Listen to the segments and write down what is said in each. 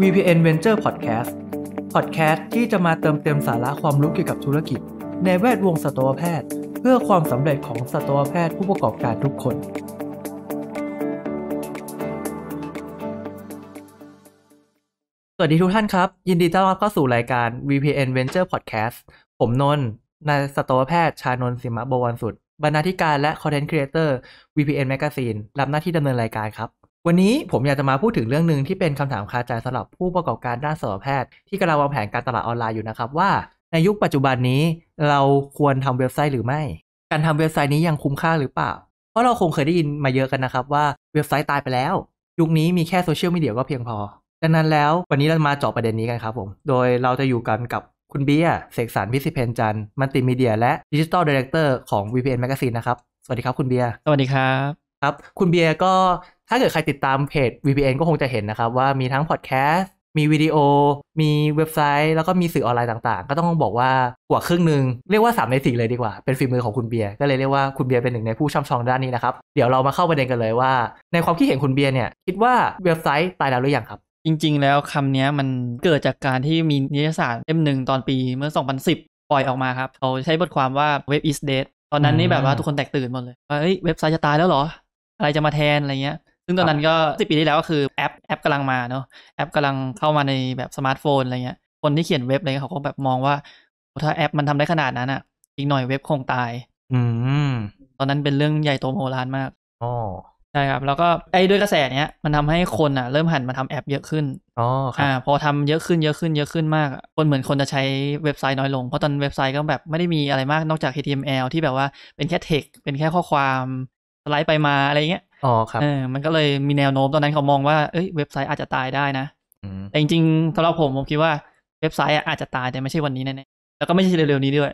VPN Venture Podcast podcast ที่จะมาเติมเต็มสาระความรู้เกี่ยวกับธุรกิจ ในแวดวงสัตวแพทย์ เพื่อความสำเร็จของสัตวแพทย์ผู้ประกอบการทุกคน สวัสดีทุกท่านครับ ยินดีต้อนรับเข้าสู่รายการ VPN Venture Podcast ผมนนท์นายสัตวแพทย์ชานนสิมะบวรสุดบรรณาธิการและคอนเทนต์ครีเอเตอร์ VPN Magazine รับหน้าที่ดำเนินรายการครับวันนี้ผมอยากจะมาพูดถึงเรื่องหนึ่งที่เป็นคำถามคาใจสำหรับผู้ประกอบการด้านสัตวแพทย์ ที่กำลังวางแผนการตลาดออนไลน์อยู่นะครับว่าในยุคปัจจุบันนี้เราควรทำเว็บไซต์หรือไม่ การทำเว็บไซต์นี้ยังคุ้มค่าหรือเปล่า เพราะเราคงเคยได้ยินมาเยอะกันนะครับว่าเว็บไซต์ตายไปแล้ว ยุคนี้มีแค่โซเชียลมีเดียก็เพียงพอดังนั้นแล้ววันนี้เรามาเจาะประเด็นนี้กันครับผมโดยเราจะอยู่กันกับคุณเบียร์เสกสรรพิสิเพนจันมันติมีเดียและดิจิทัลดีเรคเตอร์ของ VPN Magazine นะครับสวัสดีครับคุณเบียร์สวัสดีครับครับ คุณเบียร์ก็ถ้าเกิดใครติดตามเพจ VPN ก็คงจะเห็นนะครับว่ามีทั้งพอดแคสต์มีวิดีโอ มีเว็บไซต์ แล้วก็มีสื่อออนไลน์ต่างๆ ก็ต้องบอกว่ากว่าครึ่งหนึ่งเรียกว่า 3 ในสี่เลยดีกว่า เป็นฝีมือของคุณเบียร์ก็เลยเรียกว่าคุณเบียร์เป็นหนึ่งในผู้ช่ำชองด้านนี้นะครับ เดี๋ยวเรามาเข้าประเด็นกันเลยว่าในความคิดเห็นคุณเบียร์เนี่ยคิดว่าเว็บไซต์ตายแล้วหรือยังครับจริงๆแล้วคำนี้มันเกิดจากการที่มีนิตยสารเล่มหนึ่งตอนปีเมื่อ 2010ปล่อยออกมาครับเขาใช้บทความว่า Web is dead ตอนนั้นนี่แบบว่าทุกคนแตกตื่นหมดเลยว่าเว็บไซต์จะตายแล้วเหรออะไรจะมาแทนอะไรเงี้ย ซึ่งตอนนั้นก็สิปีที่แล้วก็คือแอปแอปกำลังมาเนาะ แอปกำลังเข้ามาในแบบสมาร์ทโฟนอะไรเงี้ย คนที่เขียนเว็บอะไรเขาก็แบบมองว่าถ้าแอปมันทำได้ขนาดนั้นอ่ะ อีกหน่อยเว็บคงตายอืมตอนนั้นเป็นเรื่องใหญ่โตโมโหลานมากอ๋อใช่ครับแล้วก็ไอ้ด้วยกระแสเนี้ย มันทำให้คนอ่ะเริ่มหันมาทำแอป เยอะขึ้น อ๋อครับอ่าพอทำเยอะขึ้นเยอะขึ้นเยอะขึ้นมาก คนเหมือนคนจะใช้เว็บไซต์น้อยลงเพราะตอนเว็บไซต์ก็แบบไม่ได้มีอะไรมากนอกจาก HTML ที่แบบว่าเป็นแค่เทคเป็นแค่ข้อความไลด์ไปมาอะไรเงี้ย อ๋อครับ เออ มันก็เลยมีแนวโน้มตอนนั้นเขามองว่าเอ้ยเว็บไซต์อาจจะตายได้นะแต่จริงๆสำหรับผมผมคิดว่าเว็บไซต์อาจจะตายแต่ไม่ใช่วันนี้แน่ๆ แล้วก็ไม่ใช่เร็วๆนี้ด้วย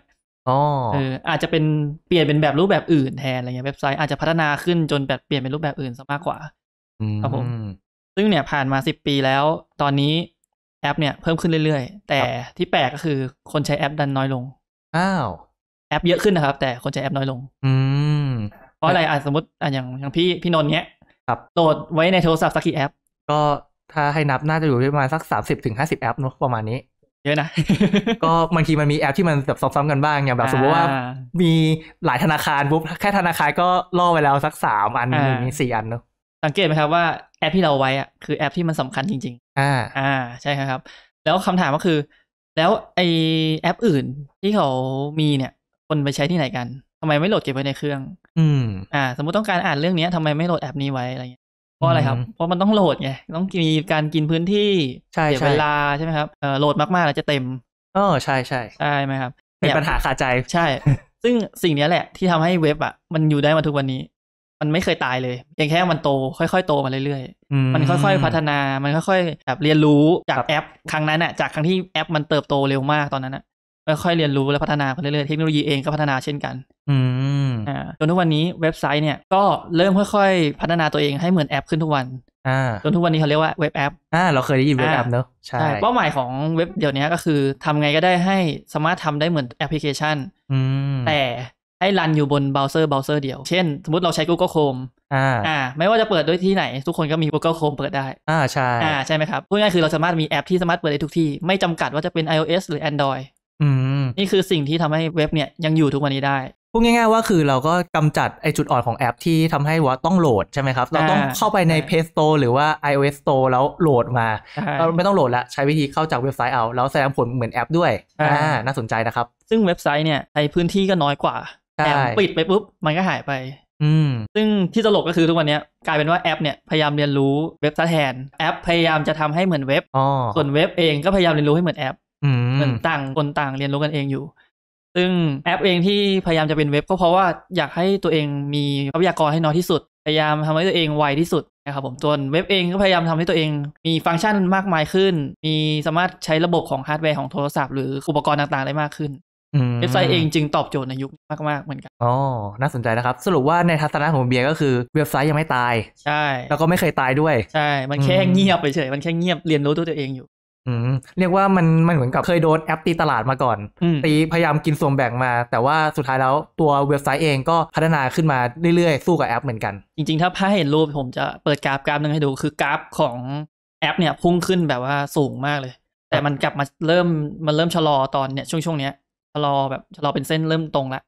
อ๋อ เอออาจจะเป็นเปลี่ยนเป็นแบบรูปแบบอื่นแทนอะไรเงี้ยเว็บไซต์อาจจะพัฒนาขึ้นจนแบบเปลี่ยนเป็นรูปแบบอื่นซะมากกว่าครับผม ซึ่งเนี่ยผ่านมาสิบปีแล้ว ตอนนี้แอปเนี่ยเพิ่มขึ้นเรื่อยๆ แต่ที่แปลกก็คือ คนใช้แอปดันน้อยลง อ้าว แอปเยอะขึ้นนะครับ แต่คนใช้แอปน้อยลง อืมพราะอะไรอ่ะสมมติอ่ะอย่างอย่างพี่พี่นนท์เนี้ยครับโหลดไว้ในโทรศัพท์สักกี่แอป ก็ถ้าให้นับน่าจะอยู่ประมาณสักสามสิบถึงห้าสิบแอปเนาะประมาณนี้ เยอะนะ ก็บางทีมันมีแอปที่มันแบบซ้ำๆกันบ้าง อย่างแบบสมมติว่ามีหลายธนาคารปุ๊บแค่ธนาคารก็ล่อไว้แล้ว สักสามอันสี่อันเนาะสังเกตไหมครับว่าแอปที่เราไว้อ่ะคือแอปที่มันสำคัญจริง ๆ อ่าอ่าใช่ครับ แล้วคำถามก็คือ แล้วไอแอปอื่นที่เขามีเนี่ยคนไปใช้ที่ไหนกันทำไมไม่โหลดเก็บไว้ในเครื่อง อืม อ่า สมมติต้องการอ่านเรื่องนี้ทำไมไม่โหลดแอปนี้ไว้อะไรเงี้ย เพราะอะไรครับ เพราะมันต้องโหลดไง ต้องมีการกินพื้นที่เสียเวลาใช่ไหมครับ เอ่อ โหลดมากๆแล้วจะเต็มอ๋อใช่ใช่ใช่ไหมครับ เป็นปัญหาขาใจใช่ ซึ่งสิ่งนี้แหละที่ทำให้เว็บอ่ะ มันอยู่ได้มาทุกวันนี้ มันไม่เคยตายเลยเพียงแค่มันโต ค่อยๆ โตมาเรื่อยๆ มันค่อยๆ พัฒนา มันค่อย ๆ แบบเรียนรู้จากแอปครั้งนั้นอ่ะ จากครั้งที่แอปมันเติบโตเร็วมากตอนนั้นอ่ะค่อยเรียนรู้และพัฒนาไปเรื่อยๆ เทคโนโลยีเองก็พัฒนาเช่นกัน อืมอ่าจนทุกวันนี้เว็บไซต์เนี่ย ก็เริ่มค่อยๆ พัฒนาตัวเองให้เหมือนแอปขึ้นทุกวันอ่าจนทุกวันนี้เขาเรียกว่าเว็บแอปอ่าเราเคยได้ยินเว็บแอปเนอะ ใช่ เป้าหมายของเว็บเดี๋ยวนี้ก็คือทำไงก็ได้ให้สามารถทำได้เหมือนแอปพลิเคชันอืมแต่ ให้รันอยู่บนเบราว์เซอร์เบราว์เซอร์เดียว เช่น สมมติเราใช้ Google Chrome อ่าอ่าไม่ว่าจะเปิดด้วยที่ไหน ทุกคนก็มี Google Chrome เปิดได้อ่าใช่อ่าใช่ไหมครับพูดง่ายคือเราสามารถมีแอปที่สามารถเปิดได้ทุกที่ไม่จำกัดว่าจะเป็น iOS หรือ Android นี่คือสิ่งที่ทำให้เว็บเนี่ยยังอยู่ทุกวันนี้ได้พูดง่ายๆว่าคือเราก็กำจัดไอจุดอ่อนของแอปที่ทำให้ว่าต้องโหลดใช่ไหมครับเราต้องเข้าไปใน Play Store หรือว่า iOS Store แล้วโหลดมาเราไม่ต้องโหลดละใช้วิธีเข้าจากเว็บไซต์เอาแล้วแสดงผลเหมือนแอปด้วยอ่าน่าสนใจนะครับ ซึ่งเว็บไซต์เนี่ยใช้พื้นที่ก็น้อยกว่าแอปปิดไปปุ๊บมันก็หายไปซึ่งที่ตลกก็คือทุกวันนี้กลายเป็นว่าแอปเนี่ยพยายามเรียนรู้เว็บซะแทนแอป พยายามจะทำให้เหมือนเว็บส่วนเว็บเองก็พยายามเรียนรู้ให้เหมือนแอปมอนต่างคนต่างเรียนรู้กันเองอยู่ ซึ่ง แอปเองที่พยายามจะเป็นเว็บก็เพราะว่าอยากให้ตัวเองมีทรัพยากรให้น้อยที่สุด พยายามทำให้ตัวเองไวที่สุดนะครับผมตัวเว็บเองก็พยายามทำให้ตัวเองมีฟังก์ชันมากมายขึ้น มีสามารถใช้ระบบของฮาร์ดแวร์ของโทรศัพท์หรืออุปกรณ์ต่างๆได้มากขึ้นเว็บไซต์เองจึงตอบโจทย์ในยุค มาก ๆ เหมือนกัน อ๋อ น่าสนใจนะครับ สรุปว่าในทัศนะของเบียร์ก็คือเว็บไซต์ยังไม่ตาย ใช่ แล้วก็ไม่เคยตายด้วย ใช่ มันแค่เงียบไปเฉยมันแค่เงียบเรียนรู้ตัวเองอยู่อืมเรียกว่ามันมันเหมือนกับเคยโดนแอปตีตลาดมาก่อน ตีพยายามกินส่วนแบ่งมา แต่ว่าสุดท้ายแล้วตัวเว็บไซต์เองก็พัฒนาขึ้นมาเรื่อยๆ สู้กับแอปเหมือนกัน จริงๆถ้าพาเห็นรูปผมจะเปิดกราฟกราฟนึงให้ดูคือกราฟของแอปเนี่ยพุ่งขึ้นแบบว่าสูงมากเลย แต่มันกลับมาเริ่มมันเริ่มชะลอตอนเนี่ยช่วงช่วงเนี้ยชะลอแบบชะลอเป็นเส้นเริ่มตรงละ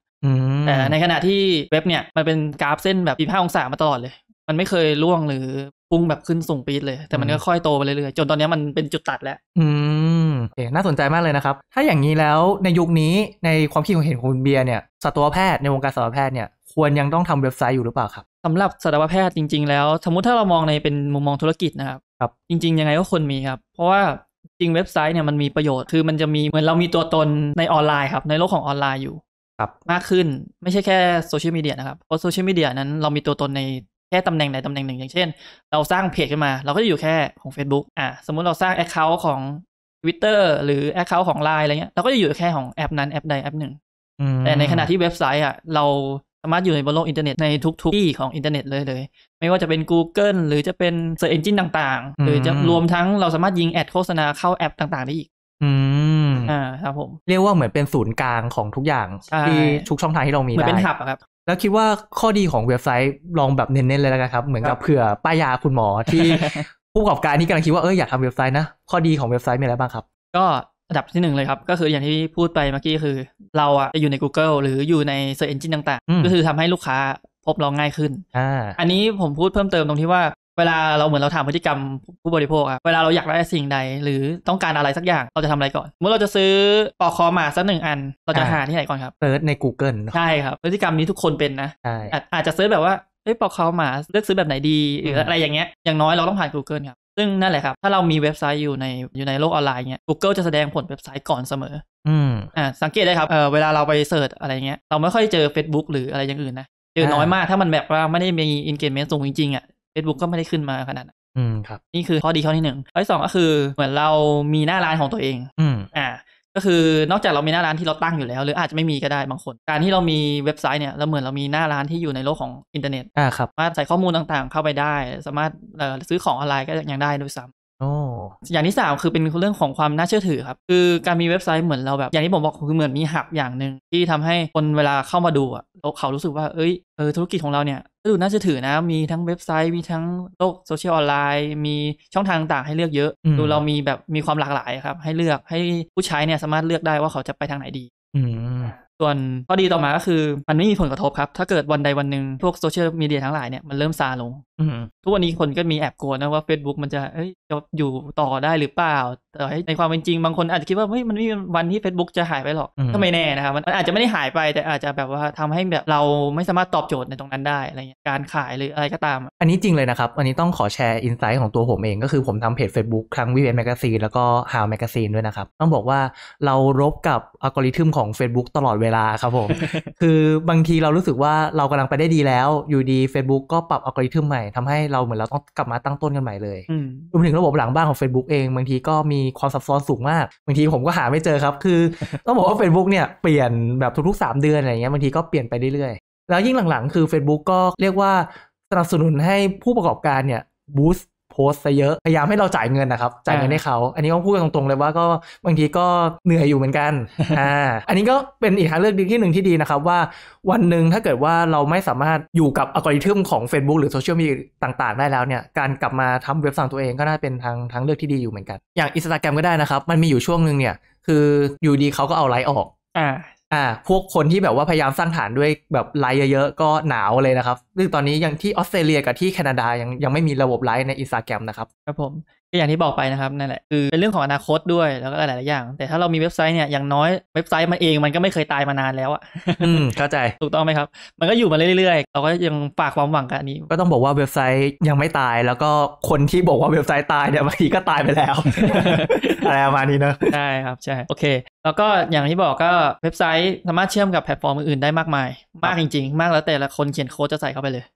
แต่ในขณะที่เว็บเนี่ยมันเป็นกราฟเส้นแบบ1 5องศามาตลอดเลย มันไม่เคยล่วงหรือพุ่งแบบขึ้นส่งปีดเลยแต่มันก็ค่อยโตไปเรื่อยๆจนตอนนี้มันเป็นจุดตัดแล้ว อืมโอเคน่าสนใจมากเลยนะครับถ้าอย่างนี้แล้วในยุคนี้ในความคิดของเห็นคุณเบียร์เนี่ยสัตวแพทย์ในวงการสัตวแพทย์เนี่ยควรยังต้องทำเว็บไซต์อยู่หรือเปล่าครับสำหรับสัตวแพทย์จริงๆแล้วสมมติถ้าเรามองในเป็นมุมมองธุรกิจนะครับครับจริงๆยังไงก็ควรมีครับเพราะว่าจริงเว็บไซต์เนี่ยมันมีประโยชน์คือมันจะมีเหมือนเรามีตัวตนในออนไลน์ครับในโลกของออนไลน์อยู่ครับมากขึ้นไม่ใช่แค่โซเชียลมีเดียนะครับเพราะโซเชียลมีเดียนั้นเรามีตัวตนในแค่ตำแหน่งไหนตำแหน่งหนึ่งอย่างเช่น เราสร้างเพจขึ้นมาเราก็จะอยู่แค่ของ Facebook อ่ะสมมุติเราสร้าง Account ของ Twitter หรือ Account ของ Line อะไรเงี้ยเราก็จะอยู่แค่ของแอปนั้นแอปใดแอปหนึ่งแต่ในขณะที่เว็บไซต์อ่ะ เราสามารถอยู่ในบนโลกอินเทอร์เน็ตในทุกๆที่ของอินเทอร์เน็ตเลยเลย ไม่ว่าจะเป็น Google หรือจะเป็น Search Engine ต่างๆ หรือจะรวมทั้งเราสามารถยิงแอดโฆษณาเข้าแอปต่าง ๆได้อีกอ่าครับผมเรียกว่าเหมือนเป็นศูนย์กลางของทุกอย่างที่ทุกช่องทางที่เรามีได้เหมือนเป็นหับอะครับแล้วคิดว่าข้อดีของเว็บไซต์ลองแบบเน้นๆ เลยแล้วกันครับ เหมือนกับเผื่อป้ายยาคุณหมอที่ผู้ประกอบการนี่กำลังคิดว่าเอออยากทำเว็บไซต์นะ ข้อดีของเว็บไซต์มีอะไรบ้างครับ ก็อันดับที่หนึ่งเลยครับ ก็คืออย่างที่พูดไปเมื่อกี้คือ เราอะจะอยู่ใน Google หรืออยู่ใน Search Engine ต่างๆ ก็คือทำให้ลูกค้าพบเราง่ายขึ้นออันนี้ผมพูดเพิ่มเติมตรงที่ว่าเวลาเราเหมือนเราทมพฤติกรรมผู้บริโภคอะเวลาเราอยากได้สิ่งใดหรือต้องการอะไรสักอย่างเราจะทำอะไรก่อน เมื่อเราจะซื้อปอกคอมาสักหนึ่งอันเราจะหาที่ไหนก่อนครับเซิร์ชใน Google ใช่ครับ พฤติกรรมนี้ทุกคนเป็นนะอาจจะเซิร์ชแบบว่าเอ้ยปอกคอมาเลือกซื้อแบบไหนดี หรืออะไรอย่างเงี้ยอย่างน้อยเราต้องผ่าน Google ครับ ซึ่งนั่นแหละครับถ้าเรามีเว็บไซต์อยู่ในอยู่ในโลกออนไลน์เนี้ย Google จะแสดงผลเว็บไซต์ก่อนเสมอ อืมอ่าสังเกตได้ครับเออเวลาเราไปเสิร์ชอะไรเงี้ยเราไม่ค่อยเจอ Facebook หรืออะไรอย่างอื่นนะเจอน้อยมากถ้ามันแบบว่าไม่ได้มีินเก g เมนต์สูงจริงๆอ่ะเฟซบุ๊กก็ไม่ได้ขึ้นมาขนาดนั้นอืมครับนี่คือข้อดีข้อที่หนึ่งข้อที่สองก็คือเหมือนเรามีหน้าร้านของตัวเองอืมอ่า ก็คือนอกจากเรามีหน้าร้านที่เราตั้งอยู่แล้ว หรืออาจจะไม่มีก็ได้บางคน การที่เรามีเว็บไซต์เนี่ยเราเหมือนเรามีหน้าร้านที่อยู่ในโลกของอินเทอร์เน็ต อ่า ครับสามารถใส่ข้อมูลต่างๆเข้าไปได้ สามารถซื้อของออนไลน์ก็ยังได้ด้วยซ้โอ้อย่างที่สามคือเป็นเรื่องของความน่าเชื่อถือครับ คือการมีเว็บไซต์เหมือนเราแบบ อย่างที่ผมบอกคือ เหมือนมีหับอย่างหนึ่ง ที่ทำให้คนเวลาเข้ามาดูอ่ะเขารู้สึกว่า เอ้ยเออธุรกิจของเราเนี่ยดูน่าเชื่อถือนะ มีทั้งเว็บไซต์มีทั้งโลกโซเชียลออนไลน์มีช่องทางต่างๆ ให้เลือกเยอะ ดูเรามีแบบมีความหลากหลายครับ ให้เลือกให้ผู้ใช้เนี่ยสามารถเลือกได้ว่าเขาจะไปทางไหนดี อืส่วนข้อดีต่อมาก็คือ มันไม่มีผลกระทบครับ ถ้าเกิดวันใดวันหนึ่งพวกโซเชียลมีเดียทั้งหลายเนี่ย มันเริ่มซาลงทุกวันนี้คนก็มีแอบกลัวนะว่า Facebook มันจะเอ้ยจะอยู่ต่อได้หรือเปล่า แต่ในความเป็นจริงบางคนอาจจะคิดว่าเฮ้ยมันไม่มีวันที่ Facebook จะหายไปหรอกก็ไม่แน่นะครับมันอาจจะไม่ได้หายไปแต่อาจจะแบบว่าทำให้แบบเราไม่สามารถตอบโจทย์ในตรงนั้นได้อะไรเงี้ยการขายหรืออะไรก็ตาม อันนี้จริงเลยนะครับอันนี้ต้องขอแชร์อินไซต์ของตัวผมเองก็คือผมทำเพจ Facebook ครั้งวิเวนแมกกาซีนแล้วก็ฮาวแมกกาซีนด้วยนะครับต้องบอกว่าเรารบกับอัลกอริทึมของ Facebook ตลอดเเวลาครับผม คือบางทีเรารู้สึกว่าเรากำลังไปได้ดีแล้ว อยู่ดี Facebook ก็ปรับอัลกอริทึมใหม่ ทำให้เราเหมือนเราต้องกลับมาตั้งต้นกันใหม่เลยรวมถึงระบบหลังบ้านของ Facebook เอง บางทีก็มีความซับซ้อนสูงมาก บางทีผมก็หาไม่เจอครับ คือต้องบอกว่า Facebook เนี่ย เปลี่ยนแบบทุกๆ3 เดือนอะไรเงี้ยบางทีก็เปลี่ยนไปเรื่อยๆแล้วยิ่งหลังๆ คือ Facebook ก็เรียกว่าสนับสนุนให้ผู้ประกอบการเนี่ยบูสต์โพสซะเยอะพยายามให้เราจ่ายเงินนะครับ จ่ายเงินให้เขา อันนี้ก็พูดตรงๆ เลยว่าก็บางทีก็เหนื่อยอยู่เหมือนกันอ่าอันนี้ก็เป็นอีกทางเลือกที่หนึ่งที่ดีนะครับว่า วันหนึ่งถ้าเกิดว่าเราไม่สามารถอยู่กับอัลกอริทึมของ Facebook หรือโซเชียลมีเดียต่างๆ ได้แล้วเนี่ยการกลับมาทำเว็บสั่งตัวเองก็น่าเป็นทางทางเลือกที่ดี อยู่เหมือนกัน อย่างอินสตาแกรมก็ได้นะครับมันมีอยู่ช่วงหนึ่งเนี่ยคืออยู่ดีเขาก็เอาไลค์ออกอ่าอ่า พวกคนที่แบบว่าพยายามสร้างฐานด้วยแบบไลค์เยอะๆก็หนาวเลยนะครับซึ่งตอนนี้ยังที่ออสเตรเลียกับที่แคนาดายังยังไม่มีระบบไลฟ์ในอินสตาแกรมนะครับครับผมก็อย่างที่บอกไปนะครับนั่นแหละ คือเป็นเรื่องของอนาคตด้วยแล้วก็หลายๆอย่างแต่ถ้าเรามีเว็บไซต์เนี่ยอย่างน้อยเว็บไซต์มันเองมันก็ไม่เคยตายมานานแล้วอ่ะอืมเข้าใจถูกต้องไหมครับ มันก็อยู่มาเรื่อยๆเราก็ยังฝากความหวังกับอันนี้ ก็ต้องบอกว่าเว็บไซต์ยังไม่ตาย แล้วก็คนที่บอกว่าเว็บไซต์ตายเนี่ยบางทีก็ตายไปแล้วอะไรประมาณนี้เนอะใช่ครับใช่โอเค แล้วก็อย่างที่บอกก็เว็บไซต์สามารถเชื่อมกับแพลตฟอร์มอื่นๆได้มากมาย มากจริงๆ มากแล้วแต่ละคนเขียนโค้ดจะใส่เข้าไปเลย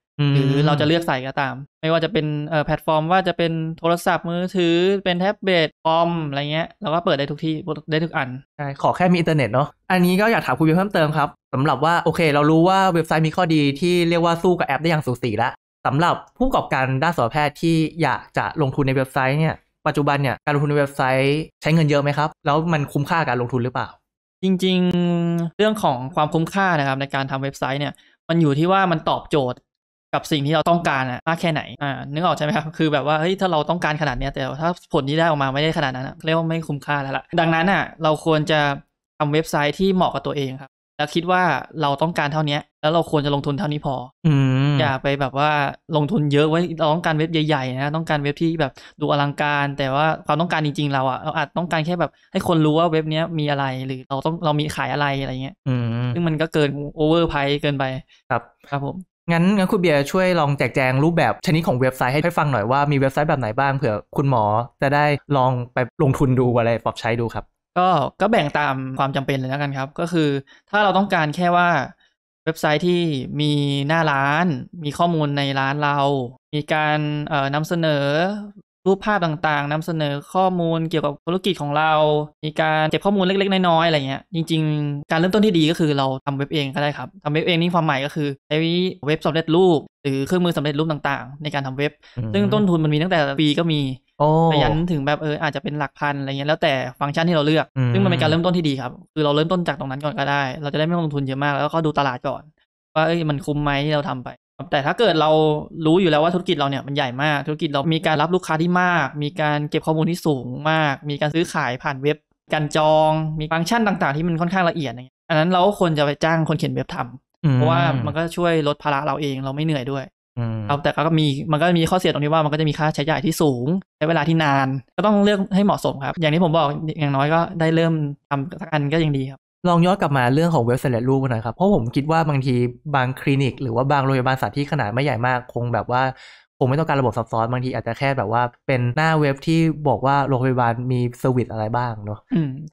หรือเราจะเลือกใส่ก็ตาม ไม่ว่าจะเป็นแพลตฟอร์มว่าจะเป็นโทรศัพท์มือถือเป็นแท็บเล็ตคอม อะไรเงี้ยเราก็เปิดได้ทุกที่ได้ทุกอันใช่ขอแค่มีอินเทอร์เน็ตเนาะอันนี้ก็อยากถามคุณเบียเพิ่มเติมครับสำหรับว่าโอเค เรารู้ว่าเว็บไซต์มีข้อดีที่เรียกว่าสู้กับแอปได้อย่างสูสีแล้วสำหรับผู้ประกอบการด้านสัตแพทย์ที่อยากจะลงทุนในเว็บไซต์เนี่ยปัจจุบันเนี่ยการลงทุนในเว็บไซต์ใช้เงินเยอะไหมครับแล้วมันคุ้มค่าการลงทุนหรือเปล่า จริงๆเรื่องของความคุ้มค่านะครับในการทำเว็บไซต์เนี่ยมันอยู่ที่ว่ามันตอบโจทย์กับสิ่งที่เราต้องการอะมากแค่ไหน อ่านึกออกใช่ไหมครับ คือแบบว่า เฮ้ย ถ้าเราต้องการขนาดเนี้ยแต่ถ้าผลที่ได้ออกมาไม่ได้ขนาดนั้นอะเรียกว่าไม่คุ้มค่าแล้วล่ะ ดังนั้นอะเราควรจะทำเว็บไซต์ที่เหมาะกับตัวเองครับ แล้วคิดว่าเราต้องการเท่านี้แล้วเราควรจะลงทุนเท่านี้พอ อือย่าไปแบบว่าลงทุนเยอะไว้เราต้องการเว็บใหญ่ๆนะต้องการเว็บที่แบบดูอลังการ แต่ว่าความต้องการจริง ๆ เราอะเราอาจต้องการแค่แบบให้คนรู้ว่าเว็บนี้มีอะไรหรือเราต้องเรามีขายอะไรอะไรเงี้ยซึ่งมันก็เกินโอเวอร์ไพร์เกินไป ครับครับผมงั้นงั้นคุณเบียร์ช่วยลองแจกแจงรูปแบบชนิดของเว็บไซต์ให้ให้ฟังหน่อยว่ามีเว็บไซต์แบบไหนบ้างเผื่อคุณหมอจะได้ลองไปลงทุนดูอะไรปรับใช้ดูครับ ก็ก็แบ่งตามความจำเป็นเลยแล้วกันครับ ก็คือ ถ้าเราต้องการแค่ว่าเว็บไซต์ที่มีหน้าร้าน มีข้อมูลในร้านเรา มีการนำเสนอรูปภาพต่างๆ นำเสนอข้อมูลเกี่ยวกับธุรกิจของเรา มีการเก็บข้อมูลเล็ก ๆ น้อยๆ อะไรเงี้ย จริง ๆ การเริ่มต้นที่ดีก็คือเราทำเว็บเองก็ได้ครับทำเว็บเองนี่ความหมายก็คือใช้เว็บสำเร็จรูป หรือเครื่องมือสำเร็จรูปต่างๆ ในการทำเว็บ ซึ่งต้นทุนมันมีตั้งแต่ปี ก็มีไปยันถึงแบบเอออาจจะเป็นหลักพันอะไรเงี้ยแล้วแต่ฟังก์ชันที่เราเลือก ซึ่งมันเป็นการเริ่มต้นที่ดีครับ คือเราเริ่มต้นจากตรงนั้นก่อนก็ได้ เราจะได้ไม่ลงทุนเยอะมากแล้วก็ดูตลาดก่อน ว่า เอ้มันคุ้มไหมที่เราทำไป แต่ถ้าเกิดเรารู้อยู่แล้ว ว่าธุรกิจเราเนี่ยมันใหญ่มากธุรกิจเรามีการรับลูกค้าที่มาก มีการเก็บข้อมูลที่สูงมาก มีการซื้อขายผ่านเว็บ การจอง มีฟังก์ชันต่างๆที่มันค่อนข้างละเอียดอันนั้นเราก็ควรจะไปจ้างคนเขียนเว็บทำเพราะว่ามันก็ช่วยลดภาระเราเองเราไม่เหนื่อยด้วยเอาแต่ก็มีมันก็มีข้อเสียตรงที่ว่ามันก็จะมีค่าใช้จ่ายที่สูงใช้เวลาที่นาน ก็ต้องเลือกให้เหมาะสมครับ อย่างที่ผมบอก อย่างน้อยก็ได้เริ่มทำสักอันก็ยังดีครับ ลองย้อนกลับมาเรื่องของเว็บไซต์รูปหน่อยครับ เพราะผมคิดว่าบางทีบางคลินิก หรือว่าบางโรงพยาบาลสัตว์ที่ขนาดไม่ใหญ่มากคงแบบว่าผมไม่ต้องการระบบซับซ้อนบางที อาจจะแค่แบบว่าเป็นหน้าเว็บที่บอกว่าโรงพยาบาลมีเซอร์วิสอะไรบ้างเนาะ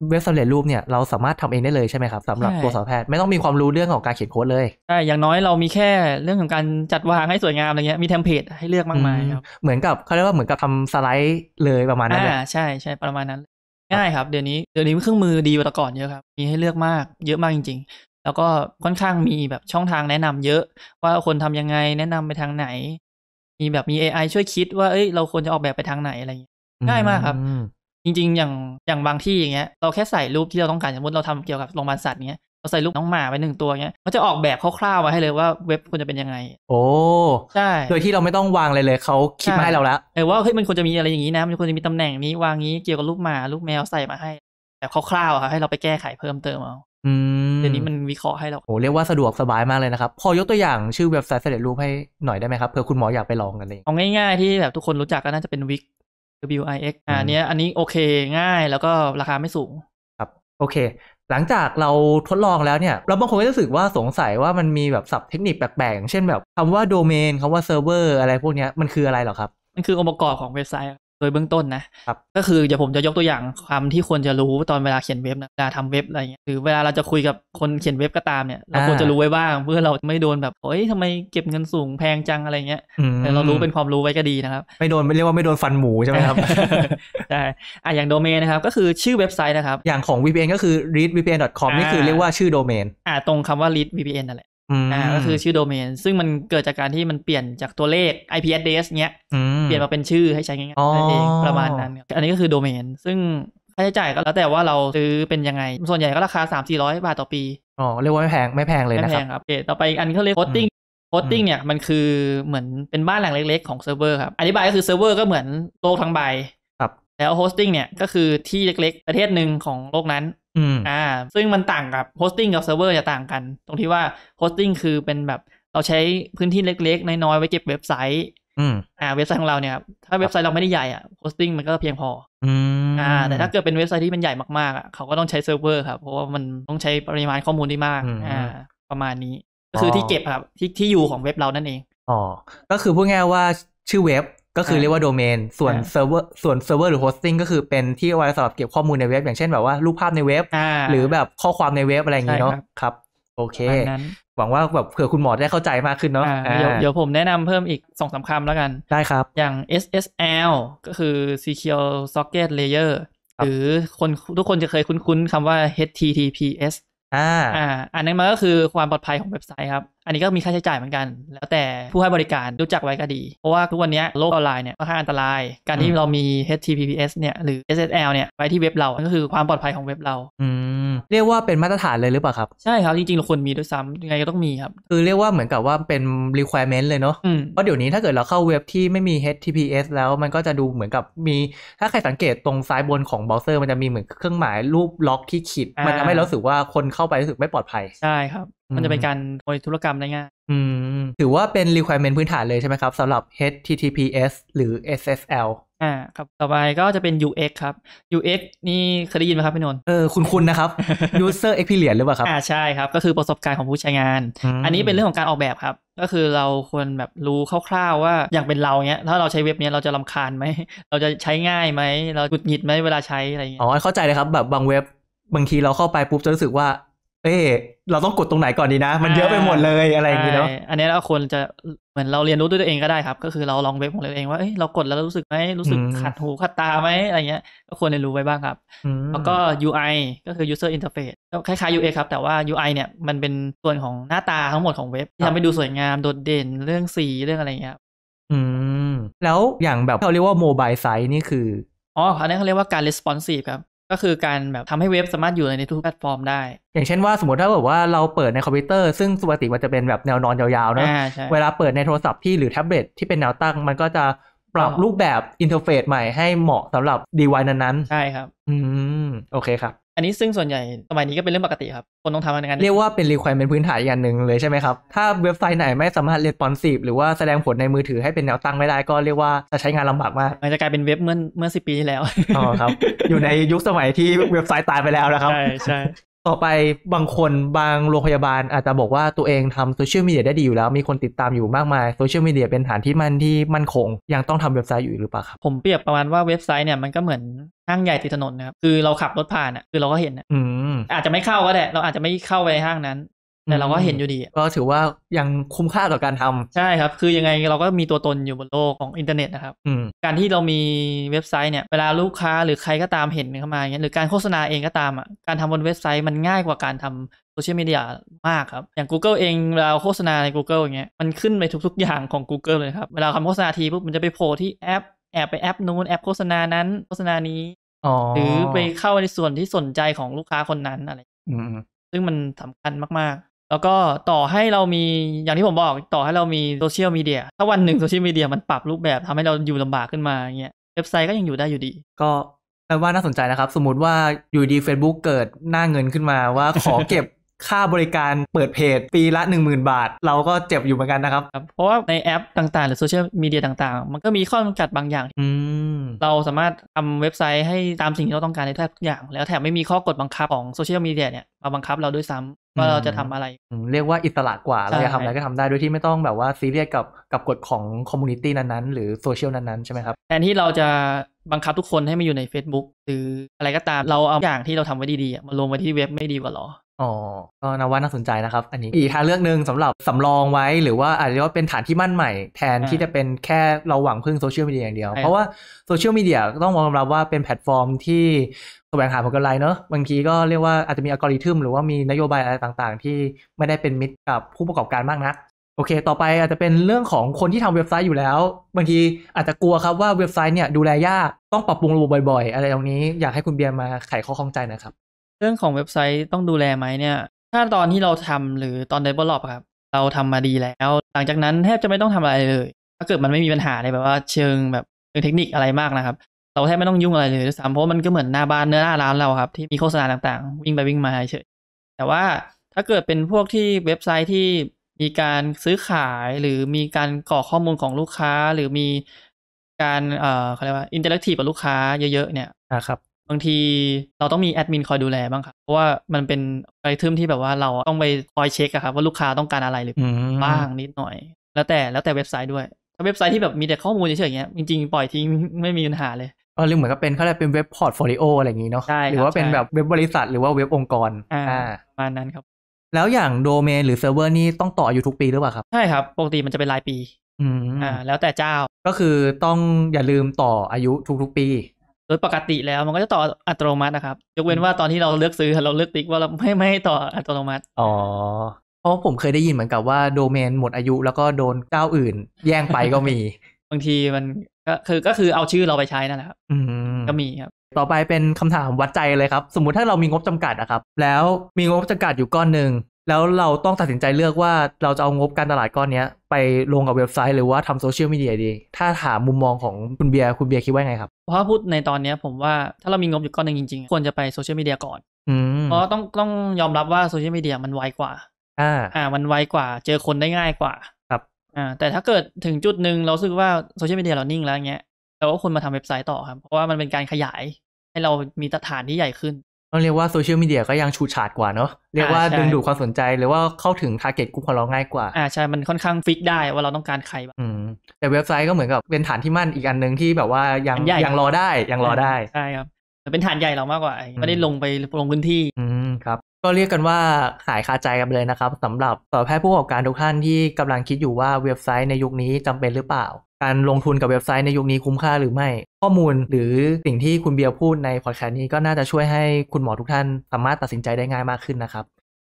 เว็บสำเร็จรูปเนี่ยเราสามารถทำเองได้เลยใช่ไหมครับสำหรับตัวสาวแพทย์ ไม่ต้องมีความรู้เรื่องของการเขียนโค้ดเลยใช่อย่างน้อยเรามีแค่เรื่องของการจัดวางให้สวยงามอะไรเงี้ยมีเทมเพลตให้เลือกมากมายครับเหมือนกับเขาเรียกว่าเหมือนกับทำสไลด์ เลยประมาณนั้นอ่าใช่ใช่ประมาณนั้น ง่ายครับเดี๋ยวนี้เดี๋ยวนี้เครื่องมือดีกว่าแต่ก่อนเยอะครับมีให้เลือกมากเยอะมากจริง ๆ แล้วก็ค่อนข้างมีแบบช่องทางแนะนำเยอะ ว่าคนทำยังไงแนะนำไปทางไหนมีแบบมี AI ช่วยคิดว่า เอ้ย เราควรจะออกแบบไปทางไหนอะไรอย่างเงี้ย ง่ายมากครับ จริงๆ อย่างอย่างบางที่อย่างเงี้ย เราแค่ใส่รูปที่เราต้องการ สมมติเราทำเกี่ยวกับโรงพยาบาลสัตว์เงี้ย เราใส่รูปน้องหมาไปหนึ่งตัวเงี้ย มันจะออกแบบคร่าวๆ มาให้เลยว่าเว็บควรจะเป็นยังไง โอ้ ใช่ โดยที่เราไม่ต้องวางเลยเลย เขาคิดมาให้เราแล้ว เออว่า เฮ้ย มันควรจะมีอะไรอย่างนี้นะ มันควรจะมีตำแหน่งนี้วางนี้ เกี่ยวกับรูปหมารูปแมว ใส่มาให้แบบคร่าวๆครับให้เราไปแก้ไขเพิ่มเติมเอาเดี๋ยวนี้มันวิเคราะห์ให้เราโอ้เรียกว่าสะดวกสบายมากเลยนะครับ พอยกตัวอย่างชื่อเว็บไซต์เสด็จรูปให้หน่อยได้ไหมครับเผื่อคุณหมออยากไปลองกันเอง เอาง่ายๆที่แบบทุกคนรู้จักก็น่าจะเป็นวิก W I X อันนี้อันนี้โอเคง่ายแล้วก็ราคาไม่สูงครับโอเค หลังจากเราทดลองแล้วเนี่ยเราบางคนก็รู้สึกว่าสงสัยว่ามันมีแบบศัพท์เทคนิคแปลกๆเช่นแบบ คำว่าโดเมน คำว่าเซิร์ฟเวอร์อะไรพวกนี้มันคืออะไรหรอครับมันคือองค์ประกอบของเว็บไซต์โดยเบื้องต้นนะก็คือเดี๋ยวผมจะยกตัวอย่างความที่ควรจะรู้ตอนเวลาเขียนเว็บนะเวลาทำเว็บอะไรเงี้ยหรือ เวลาเราจะคุยกับคนเขียนเว็บก็ตามเนี่ยเราควรจะรู้ไว้บ้างเพื่อเราไม่โดนแบบเอ้ยทำไมเก็บเงินสูงแพงจังอะไรเงี้ยเรารู้เป็นความรู้ไว้ก็ดีนะครับ ไม่โดนไม่เรียกว่าไม่โดนฟันหมูใช่ไหมครับใช่อ่ะอย่างโดเมนนะครับ ก็คือชื่อเว็บไซต์นะครับ อย่างของ VPN ก็คือ readvpn.com นี่คือเรียกว่าชื่อโดเมน อ่าตรงคำว่า readvpn นั่นแหละอ่าก็คือชื่อโดเมน ซึ่งมันเกิดจากการที่มันเปลี่ยนจากตัวเลข IP address เงี้ยเปลี่ยนมาเป็นชื่อให้ใช้ง่ายๆนั่นเองประมาณนั้นอันนี้ก็คือโดเมนซึ่งค่าใช้จ่ายก็แล้วแต่ว่าเราซื้อเป็นยังไง ส่วนใหญ่ก็ราคา 3 4 0 0 บาทต่อปีอ๋อเรียกว่าไม่แพงไม่แพงเลยนะครับไม่แพงครับเคต่อไปอันเขาเรียกโฮสติ้งโฮสติ้งเนี่ยมันคือเหมือนเป็นบ้านหลังเล็กๆของเซิร์ฟเวอร์ครับอธิบายก็คือเซิร์ฟเวอร์ก็เหมือนโลกทั้งใบครับแล้วโฮสติ้งเนี่ยก็คือที่เล็กๆประเทศหนึ่งของโลกนั้นอ่า ซึ่งมันต่างกับโฮสติ้งกับเซิร์ฟเวอร์จะต่างกัน ตรงที่ว่าโฮสติ้งคือเป็นแบบ เราใช้พื้นที่เล็กๆ น้อยๆ ไว้เก็บเว็บไซต์ อืมอ่า เว็บไซต์ของเราเนี่ยถ้าเว็บไซต์เราไม่ได้ใหญ่อ่ะ โฮสติ้งมันก็เพียงพออ่า แต่ถ้าเกิดเป็นเว็บไซต์ที่มันใหญ่มากๆ อ่ะ เขาก็ต้องใช้เซิร์ฟเวอร์ครับ เพราะว่ามันต้องใช้ปริมาณข้อมูลที่มาก อ่า ประมาณนี้ก็คือที่เก็บครับ ที่ที่อยู่ของเว็บเรานั่นเอง อ๋อ ก็คือพูดง่ายว่าชื่อเว็บก็คือเรียกว่าโดเมน ส่วนเซิร์ฟเวอร์ ส่วนเซิร์ฟเวอร์หรือโฮสติ้งก็คือเป็นที่ไว้สำหรับเก็บข้อมูลในเว็บ อย่างเช่นแบบว่ารูปภาพในเว็บ หรือแบบข้อความในเว็บอะไรอย่างนี้เนาะ ครับ โอเค หวังว่าแบบเผื่อคุณหมอได้เข้าใจมากขึ้นเนาะ เดี๋ยวผมแนะนำเพิ่มอีกสองสาคำแล้วกัน ได้ครับ อย่าง SSL ก็คือ Secure Socket Layer หรือคนทุกคนจะเคยคุ้นๆคำว่า HTTPS อ่าอ่า อันนั้นมันก็คือความปลอดภัยของเว็บไซต์ครับ อันนี้ก็มีค่าใช้จ่ายเหมือนกัน แล้วแต่ผู้ให้บริการรู้จักไว้ก็ดี เพราะว่าทุกวันนี้โลกออนไลน์เนี่ยค่อนข้างอันตราย การที่เรามี HTTPS เนี่ยหรือ SSL เนี่ยไว้ที่เว็บเรา ก็คือความปลอดภัยของเว็บเราอืมเรียกว่าเป็นมาตรฐานเลยหรือเปล่าครับ ใช่ครับ จริงๆเราควรมีด้วยซ้ำยังไงก็ต้องมีครับ คือเรียกว่าเหมือนกับว่าเป็น requirement เลยเนาะเพราะเดี๋ยวนี้ถ้าเกิดเราเข้าเว็บที่ไม่มี HTTPS แล้ว มันก็จะดูเหมือนกับมี ถ้าใครสังเกตตรงซ้ายบนของเบราว์เซอร์ มันจะมีเหมือนเครื่องหมายรูปล็อกที่ขีดมันทำให้เราสึกว่าคนเข้าไปรู้สึกไม่ปลอดภัยใช่ครับ มันจะเป็นการโรยธุรกรรมได้ง่ายถือว่าเป็น requirement พื้นฐานเลยใช่ไหมครับสำหรับ HTTPS หรือ SSL อ่าครับต่อไปก็จะเป็น UX ครับ UX นี่เคยได้ยินไหมครับพี่นนท์เออคุณคุณนะครับ user experience หรือเปล่าครับอ่าใช่ครับ ก็คือประสบการณ์ของผู้ใช้งาน อันนี้เป็นเรื่องของการออกแบบครับ ก็คือเราควรแบบรู้คร่าวๆว่า อย่างเป็นเราเนี้ยถ้าเราใช้เว็บเนี้ยเราจะลำคาญไหมเราจะใช้ง่ายไหม เราหงุดหงิดไหมเวลาใช้อะไรเงี้ยอ๋อเข้าใจเลยครับแบบบางเว็บบางทีเราเข้าไปปุ๊บจะรู้สึกว่าเอ๊เราต้องกดตรงไหนก่อนดีนะ มันเยอะไปหมดเลยอะไรอย่างนี้เนาะอันนี้เราควรจะเหมือนเราเรียนรู้ด้วยตัวเองก็ได้ครับ ก็คือเราลองเว็บของเราเองว่าเอ้เรากดแล้วรู้สึกไหมรู้สึกขัดหูขัดตาไหมอะไรเงี้ยก็ควรเรียนรู้ไว้บ้างครับแล้วก็ UI ก็คือ user interface คล้ายๆ UX ครับ แต่ว่า UI เนี่ย มันเป็นส่วนของหน้าตาทั้งหมดของเว็บทำให้ดูสวยงามโดดเด่นเรื่องสี เรื่องอะไรเงี้ยอืมแล้วอย่างแบบเราเรียกว่าโมบายไซต์นี่คืออ๋ออันนี้เขาเรียกว่าการ responsive ครับก็คือการแบบทำให้เว็บสามารถอยู่ในทุกแพลตฟอร์มได้ อย่างเช่นว่าสมมติถ้าแบบว่าเราเปิดในคอมพิวเตอร์ซึ่งปกติมันจะเป็นแบบแนวนอนยาว ๆ เนอะเวลาเปิดในโทรศัพท์พี่หรือแท็บเล็ตที่เป็นแนวตั้ง มันก็จะปรับรูปแบบอินเทอร์เฟซใหม่ให้เหมาะสำหรับดีไวนั้น ๆ ใช่ครับ อืมโอเคครับอันนี้ซึ่งส่วนใหญ่สมัยนี้ก็เป็นเรื่องปกติครับ คนต้องทำกานเรียกว่าเป็น requirement พื้นฐานอย่างหนึ่งเลยใช่ไหมครับ ถ้าเว็บไซต์ไหนไม่สามารถ responsive หรือว่าแสดงผลในมือถือให้เป็นแนวตั้งไม่ได้ก็เรียกว่าจะใช้งานลำบากมาก มันจะกลายเป็นเว็บเมื่อเมื่อสิปีที่แล้วอ๋อครับอยู่ในยุคสมัยที่เว็บไซต์ตายไปแล้วนะครับใช่ใช่ต่อไปบางคนบางโรงพยาบาล อาจจะบอกว่าตัวเองทำโซเชียลมีเดียได้ดีอยู่แล้ว มีคนติดตามอยู่มากมายโซเชียลมีเดียเป็นฐานที่มั่นที่มั่นคงยังต้องทำเว็บไซต์อยู่หรือเปล่าครับ ผมเปรียบประมาณว่าเว็บไซต์เนี่ยมันก็เหมือนห้างใหญ่ติดถนนนะครับคือเราขับรถผ่านอ่ะ คือเราก็เห็นอ่ะอาจจะไม่เข้าก็ได้เราอาจจะไม่เข้าไปในห้างนั้นแต่เราก็เห็นอยู่ดีก็ถือว่ายังคุ้มค่าต่อการทำใช่ครับ คือยังไงเราก็มีตัวตนอยู่บนโลกของอินเทอร์เน็ตนะครับการที่เรามีเว็บไซต์เนี่ยเวลาลูกค้าหรือใครก็ตามเห็นเข้ามาเงี้ยหรือการโฆษณาเองก็ตามอ่ะการทำบนเว็บไซต์มันง่ายกว่าการทำโซเชียลมีเดียมากครับ อย่าง Google เอง เราโฆษณาใน Google อย่างเงี้ยมันขึ้นไปทุก ๆ อย่างของ Google เลยครับเวลาทำโฆษณาทีปุ๊บมันจะไปโผล่ที่แอปแอบไปแอป นู้นแอปโฆษณานั้น โฆษณานี้หรือไปเข้าในส่วนที่สนใจของลูกค้าคนนั้นอะไรซึ่งมันสำคัญมากแล้วก็ต่อให้เรามีอย่างที่ผมบอกต่อให้เรามีโซเชียลมีเดียถ้าวันหนึ่งโซเชียลมีเดียมันปรับรูปแบบทำให้เราอยู่ลำบากขึ้นมาเงี้ยเว็บไซต์ก็ยังอยู่ได้อยู่ดี ก็แปลว่าน่าสนใจนะครับสมมติว่าอยู่ดี Facebook เกิดหน้าเงินขึ้นมาว่าขอเก็บค่าบริการเปิดเพจปีละ 10,000 บาท เราก็เจ็บอยู่เหมือนกันนะครับ เพราะว่าในแอปต่างๆ หรือโซเชียลมีเดียต่างๆ มันก็มีข้อจำกัดบางอย่างเราสามารถทำเว็บไซต์ให้ตามสิ่งที่เราต้องการได้แทบทุกอย่าง แล้วแถมไม่มีข้อกฎบังคับของโซเชียลมีเดียเนี่ยมาบังคับเราด้วยซ้ำว่าเราจะทำอะไร เรียกว่าอิสระกว่าเราจะทำอะไรก็ทำได้โดยที่ไม่ต้องแบบว่าซีเรียสกับกับกฎของคอมมูนิตี้นั้นๆ หรือโซเชียลนั้น ๆ ใช่ไหมครับแทนที่เราจะบังคับทุกคนให้มาอยู่ใน Facebook หรืออะไรก็ตามเราเอาอย่างที่เราทำไว้ดีๆมาลงไว้ที่เว็บไม่ดีกว่าหรออ๋อ ก็นับว่าน่าสนใจนะครับอันนี้อีกทางเรื่องหนึ่งสำหรับสำรองไว้ หรือว่าอาจจะว่าเป็นฐานที่มั่นใหม่แทนที่จะเป็นแค่เราหวังพึ่งโซเชียลมีเดียอย่างเดียว เพราะว่าโซเชียลมีเดียต้องมองรับว่าเป็นแพลตฟอร์มที่แสวงหาผลกำไรเนอะบางทีก็เรียกว่าอาจจะมีอัลกอริทึมหรือว่ามีนโยบายอะไรต่างๆ ที่ไม่ได้เป็นมิตรกับผู้ประกอบการมากนักโอเค ต่อไปอาจจะเป็นเรื่องของคนที่ทำเว็บไซต์อยู่แล้ว บางทีอาจจะกลัวครับว่าเว็บไซต์เนี่ยดูแลยากต้องปรับปรุงระบบบ่อยๆ อะไรตรงนี้อยากให้คุณเบียร์มาไขข้อข้องใจนะครับเรื่องของเว็บไซต์ต้องดูแลไหมเนี่ย ถ้าตอนที่เราทำหรือตอน d เวลลอปครับ เราทำมาดีแล้ว หลังจากนั้นแทบจะไม่ต้องทำอะไรเลย ถ้าเกิดมันไม่มีปัญหาในแบบว่าเชิงแบบเชิงเทคนิคอะไรมากนะครับ เราแทบไม่ต้องยุ่งอะไรเลยด้วยซ้ำเพราะมันก็เหมือนหน้าบ้านเนื้อหน้าร้านเราครับ ที่มีโฆษณาต่างๆ วิ่งไปวิ่งมาเฉย แต่ว่าถ้าเกิดเป็นพวกที่เว็บไซต์ที่มีการซื้อขายหรือมีการกรอกข้อมูลของลูกค้าหรือมีการเอ่อเขาเรียกว่าอินเทอร์แอคทีฟกับลูกค้าเยอะๆ เนี่ยครับบางทีเราต้องมีแอดมินคอยดูแลบ้างครับ เพราะว่ามันเป็นอะไรทึมที่แบบว่าเราต้องไปคอยเช็คครับว่าลูกค้าต้องการอะไรหรือบ้างนิดหน่อย แล้วแต่แล้วแต่เว็บไซต์ด้วย ถ้าเว็บไซต์ที่แบบมีแต่ข้อมูลเฉยๆอย่างเงี้ยจริงๆ ปล่อยทิ้งไม่มีปัญหาเลยเออหรือเหมือนกับเป็นเขาเรียกเป็นเว็บพอร์ตโฟลิโออะไรอย่างงี้เนาะหรือว่าเป็นแบบเว็บบริษัทหรือว่าเว็บองค์กร อ่าประมาณนั้นครับ แล้วอย่างโดเมนหรือเซิร์ฟเวอร์นี่ต้องต่ออยู่ทุกปีหรือเปล่าครับ ใช่ครับปกติมันจะเป็นรายปีอ่า แล้วแต่เจ้าก็คือต้องอย่าลืมต่ออายุทุกๆปีโดยปกติแล้วมันก็จะต่ออัตโนมัตินะครับยกเว้นว่าตอนที่เราเลือกซื้อเราเลือกติ๊กว่าเราไม่ไม่ต่ออัตโนมัติอ๋อเพราะผมเคยได้ยินเหมือนกับว่าโดเมนหมดอายุแล้วก็โดนเจ้าอื่น แย่งไปก็มี บางทีมันก็คือก็คือเอาชื่อเราไปใช้นั่นแหละครับก็มีครับ ต่อไปเป็นคำถามวัดใจเลยครับ สมมุติถ้าเรามีงบจำกัดอะครับแล้วมีงบจำกัดอยู่ก้อนหนึ่งแล้วเราต้องตัดสินใจเลือกว่าเราจะเอางบการตลาดก้อนนี้ไปลงกับเว็บไซต์หรือว่าทำโซเชียลมีเดียดี ถ้าถามมุมมองของคุณเบียร์ คุณเบียร์คิดว่าไงครับ เพราะพูดในตอนนี้ผมว่าถ้าเรามีงบอยู่ก้อนหนึ่งจริงๆควรจะไปโซเชียลมีเดียก่อนเพราะต้องต้องยอมรับว่าโซเชียลมีเดียมันไวกว่าอ่า อ่า มันไวกว่า เจอคนได้ง่ายกว่า ครับ อ่า แต่ถ้าเกิดถึงจุดหนึ่งเราสึกว่าโซเชียลมีเดียเรานิ่งแล้วเงี้ยเราก็ควรมาทำเว็บไซต์ต่อครับ เพราะว่ามันเป็นการขยาย ให้เรามีฐานที่ใหญ่ขึ้นต้องเรียกว่าโซเชียลมีเดียก็ยังชูฉาดกว่าเนาะ เรียกว่าดึงดูดความสนใจ หรือว่าเข้าถึงทาร์เก็ตกลุ่มของเราง่ายกว่า อ่าใช่ มันค่อนข้างฟิกได้ว่าเราต้องการใครอืม แต่เว็บไซต์ก็เหมือนกับเป็นฐานที่มั่นอีกอันหนึ่งที่แบบว่ายังยังรอได้ ยังรอได้ ใช่ครับเป็นฐานใหญ่เรามากกว่าไม่ได้ลงไปลงพื้นที่อืมครับก็เรียกกันว่าหายคาใจกันเลยนะครับสำหรับต่อแพทย์ผู้ประกอบการทุกท่านที่กำลังคิดอยู่ว่าเว็บไซต์ในยุคนี้จำเป็นหรือเปล่า การลงทุนกับเว็บไซต์ในยุคนี้คุ้มค่าหรือไม่ ข้อมูลหรือสิ่งที่คุณเบียร์พูดในพอดแคสต์นี้ก็น่าจะช่วยให้คุณหมอทุกท่านสามารถตัดสินใจได้ง่ายมากขึ้นนะครับ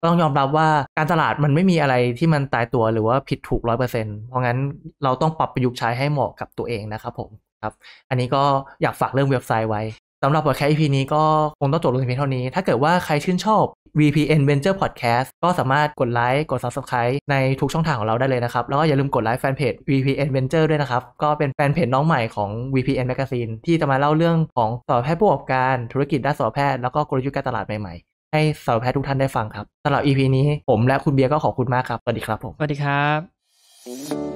ต้องยอมรับว่าการตลาดมันไม่มีอะไรที่มันตายตัวหรือว่าผิดถูกร้อยเปอร์เซ็นต์เพราะงั้นเราต้องปรับประยุกต์ใช้ให้เหมาะกับตัวเองนะครับผมครับอันนี้ก็อยากฝากเรื่องเว็บไซต์ไว้สำหรับพอดแคสต์ EP นี้ก็คงต้องจบลงเพียงเท่านี้ ถ้าเกิดว่าใครชื่นชอบ VPN Venture Podcast ก็สามารถกดไลค์ กด Subscribe ในทุกช่องทางของเราได้เลยนะครับ แล้วก็อย่าลืมกดไลค์แฟนเพจ VPN Venture ด้วยนะครับ ก็เป็นแฟนเพจน้องใหม่ของ VPN Magazine ที่จะมาเล่าเรื่องของสอแพทย์ผู้ประกอบการ ธุรกิจด้านสอแพทย์แล้วก็กลยุทธ์การตลาดใหม่ๆ ให้สอแพทย์ทุกท่านได้ฟังครับสำหรับ EP นี้ผมและคุณเบียร์ก็ขอบคุณมากครับ สวัสดีครับผม สวัสดีครับ